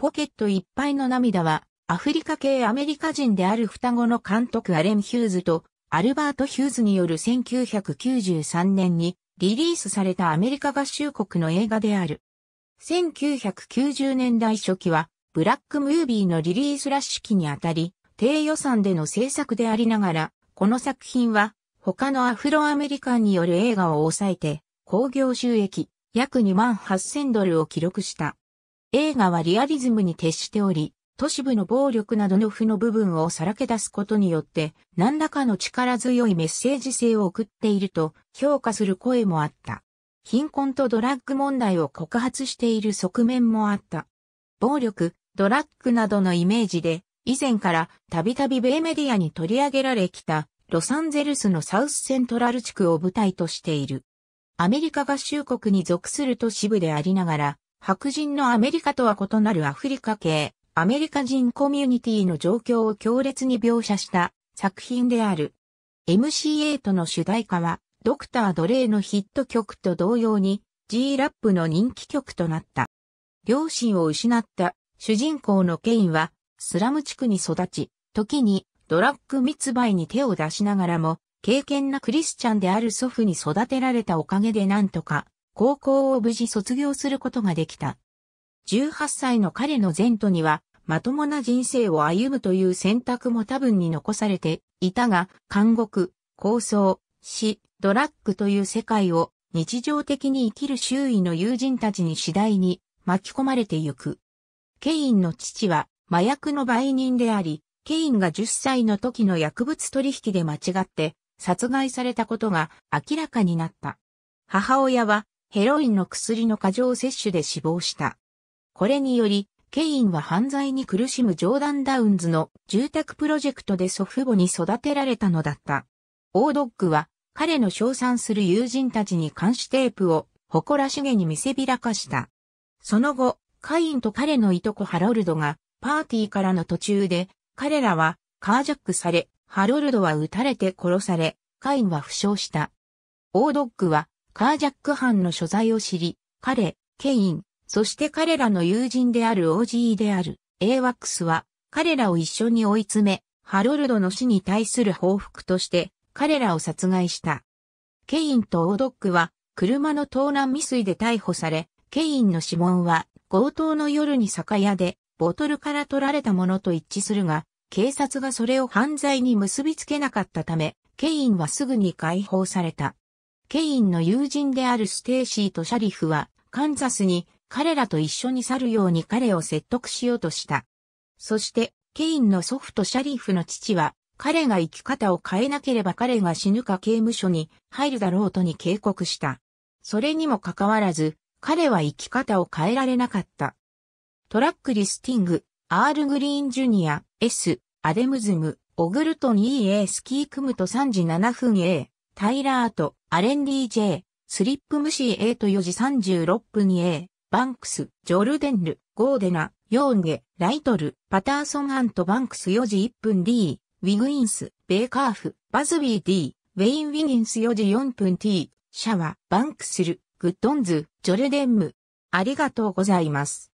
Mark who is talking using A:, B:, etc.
A: ポケットいっぱいの涙は、アフリカ系アメリカ人である双子の監督アレン・ヒューズとアルバート・ヒューズによる1993年にリリースされたアメリカ合衆国の映画である。1990年代初期はブラックムービーのリリースらしきにあたり、低予算での制作でありながら、この作品は他のアフロアメリカンによる映画を抑えて、興行収益約2万8000ドルを記録した。映画はリアリズムに徹しており、都市部の暴力などの負の部分をさらけ出すことによって、何らかの力強いメッセージ性を送っていると評価する声もあった。貧困とドラッグ問題を告発している側面もあった。暴力、ドラッグなどのイメージで、以前からたびたび米メディアに取り上げられきた、ロサンゼルスのサウスセントラル地区を舞台としている。アメリカ合衆国に属する都市部でありながら、白人のアメリカとは異なるアフリカ系、アメリカ人コミュニティの状況を強烈に描写した作品である。MC8 の主題歌は、ドクター・ドレイのヒット曲と同様に、G ラップの人気曲となった。両親を失った主人公のケインは、スラム地区に育ち、時にドラッグ密売に手を出しながらも、敬虔なクリスチャンである祖父に育てられたおかげでなんとか高校を無事卒業することができた。18歳の彼の前途には、まともな人生を歩むという選択も多分に残されていたが、監獄、構想、死、ドラッグという世界を日常的に生きる周囲の友人たちに次第に巻き込まれてゆく。ケインの父は麻薬の売人であり、ケインが10歳の時の薬物取引で間違って殺害されたことが明らかになった。母親はヘロインの薬の過剰摂取で死亡した。これにより、ケインは犯罪に苦しむジョーダン・ダウンズの住宅プロジェクトで祖父母に育てられたのだった。オードッグは彼の称賛する友人たちに監視テープを誇らしげに見せびらかした。その後、カインと彼のいとこハロルドがパーティーからの途中で彼らはカージャックされ、ハロルドは撃たれて殺され、カインは負傷した。オードッグはカージャック犯の所在を知り、彼、ケイン、そして彼らの友人である OG である A ワックスは彼らを一緒に追い詰め、ハロルドの死に対する報復として彼らを殺害した。ケインとオードックは車の盗難未遂で逮捕され、ケインの指紋は強盗の夜に酒屋でボトルから取られたものと一致するが、警察がそれを犯罪に結びつけなかったため、ケインはすぐに解放された。ケインの友人であるステーシーとシャリフは、カンザスに彼らと一緒に去るように彼を説得しようとした。そして、ケインの祖父とシャリフの父は、彼が生き方を変えなければ彼が死ぬか刑務所に入るだろうとに警告した。それにもかかわらず、彼は生き方を変えられなかった。トラックリスティング、アール・グリーン・ジュニア、S、アデムズム、オグルトン E、A、スキー・クムと3時7分 A、タイラート、アレン DJ、スリップムシーイト4時36分に A、バンクス、ジョルデンル、ゴーデナ、ヨーンゲ、ライトル、パターソンバンクス4時1分 D、ウィグインス、ベイカーフ、バズビー D、ウェイン・ウィギンス4時4分 T、シャワー、バンクスル、グッドンズ、ジョルデンム。ありがとうございます。